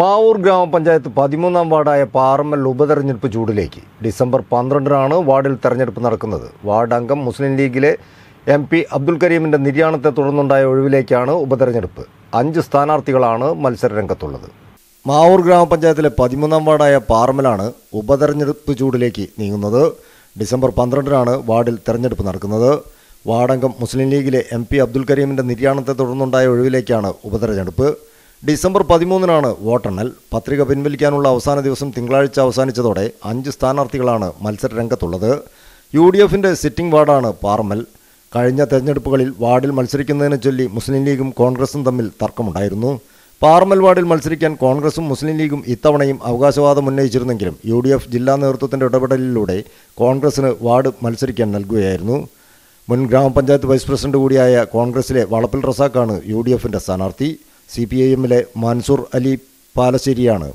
മാവൂർ ഗ്രാമപഞ്ചായത്ത് പതിമൂന്നാം വാർഡായ പാറമ്മൽ ഉപതെരഞ്ഞെടുപ്പ് ചൂടിലേക്ക് ഡിസംബർ പന്ത്രണ്ടിനാണ് വാർഡിൽ തെരഞ്ഞെടുപ്പ് നടക്കുന്നത് വാർഡ് അംഗം മുസ്ലിം ലീഗിലെ എം പി അബ്ദുൽ കരീമിന്റെ നിര്യാണത്തെ തുടർന്നുണ്ടായ ഒഴിവിലേക്കാണ് ഉപതെരഞ്ഞെടുപ്പ് അഞ്ച് സ്ഥാനാർത്ഥികളാണ് മത്സരരംഗത്തുള്ളത് മാവൂർ ഗ്രാമപഞ്ചായത്തിലെ പതിമൂന്നാം വാർഡായ പാറമ്മലാണ് ഉപതെരഞ്ഞെടുപ്പ് ചൂടിലേക്ക് നീങ്ങുന്നത് ഡിസംബർ പന്ത്രണ്ടിനാണ് വാർഡിൽ തെരഞ്ഞെടുപ്പ് നടക്കുന്നത് വാർഡംഗം മുസ്ലിം ലീഗിലെ എം പി അബ്ദുൽ കരീമിന്റെ നിര്യാണത്തെ തുടർന്നുണ്ടായ ഒഴിവിലേക്കാണ് ഉപതെരഞ്ഞെടുപ്പ് ഡിസംബർ പതിമൂന്നിനാണ് വോട്ടെണ്ണൽ പത്രിക പിൻവലിക്കാനുള്ള അവസാന ദിവസം തിങ്കളാഴ്ച അവസാനിച്ചതോടെ അഞ്ച് സ്ഥാനാർത്ഥികളാണ് മത്സര രംഗത്തുള്ളത് യു ഡി എഫിൻ്റെ സിറ്റിംഗ് വാർഡാണ് പാർമൽ കഴിഞ്ഞ തെരഞ്ഞെടുപ്പുകളിൽ വാർഡിൽ മത്സരിക്കുന്നതിനെ ചൊല്ലി മുസ്ലിം ലീഗും കോൺഗ്രസും തമ്മിൽ തർക്കമുണ്ടായിരുന്നു പാർമൽ വാർഡിൽ മത്സരിക്കാൻ കോൺഗ്രസും മുസ്ലിം ലീഗും ഇത്തവണയും അവകാശവാദം ഉന്നയിച്ചിരുന്നെങ്കിലും യു ഡി എഫ് ജില്ലാ നേതൃത്വത്തിൻ്റെ ഇടപെടലിലൂടെ കോൺഗ്രസിന് വാർഡ് മത്സരിക്കാൻ നൽകുകയായിരുന്നു മുൻ ഗ്രാമപഞ്ചായത്ത് വൈസ് പ്രസിഡന്റ് കൂടിയായ കോൺഗ്രസിലെ വളപ്പിൽ റസാഖാണ് യു ഡി എഫിൻ്റെ സ്ഥാനാർത്ഥി സി പി ഐ എമ്മിലെ മൻസൂർ അലി പാലശ്ശേരിയാണ്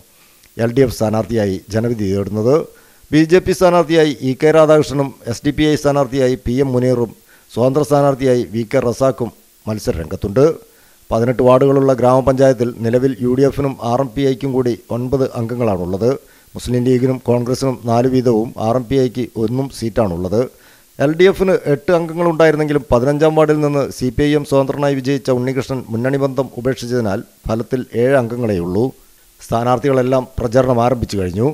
എൽ ഡി എഫ് സ്ഥാനാർത്ഥിയായി ജനവിധി തേടുന്നത് ബി ജെ പി സ്ഥാനാർത്ഥിയായി ഇ കെ രാധാകൃഷ്ണനും എസ് ഡി പി ഐ സ്ഥാനാർത്ഥിയായി പി എം മുനീറും സ്വതന്ത്ര സ്ഥാനാർത്ഥിയായി വി കെ റസാക്കും മത്സര രംഗത്തുണ്ട് പതിനെട്ട് വാർഡുകളുള്ള ഗ്രാമപഞ്ചായത്തിൽ നിലവിൽ യു ഡി എഫിനും ആർ എം പി ഐക്കും കൂടി ഒൻപത് അംഗങ്ങളാണുള്ളത് മുസ്ലിം ലീഗിനും കോൺഗ്രസിനും നാല് വീതവും ആർ എം പി ഐക്ക് ഒന്നും സീറ്റാണുള്ളത് എൽ ഡി എഫിന് എട്ട് അംഗങ്ങളുണ്ടായിരുന്നെങ്കിലും പതിനഞ്ചാം വാർഡിൽ നിന്ന് സി പി ഐ എം സ്വതന്ത്രനായി വിജയിച്ച ഉണ്ണികൃഷ്ണൻ മുന്നണി ബന്ധം ഉപേക്ഷിച്ചതിനാൽ ഫലത്തിൽ ഏഴ് അംഗങ്ങളെയുള്ളൂ സ്ഥാനാർത്ഥികളെല്ലാം പ്രചരണം ആരംഭിച്ചു കഴിഞ്ഞു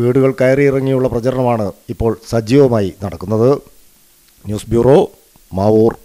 വീടുകൾ കയറിയിറങ്ങിയുള്ള പ്രചരണമാണ് ഇപ്പോൾ സജീവമായി നടക്കുന്നത് ന്യൂസ് ബ്യൂറോ മാവൂർ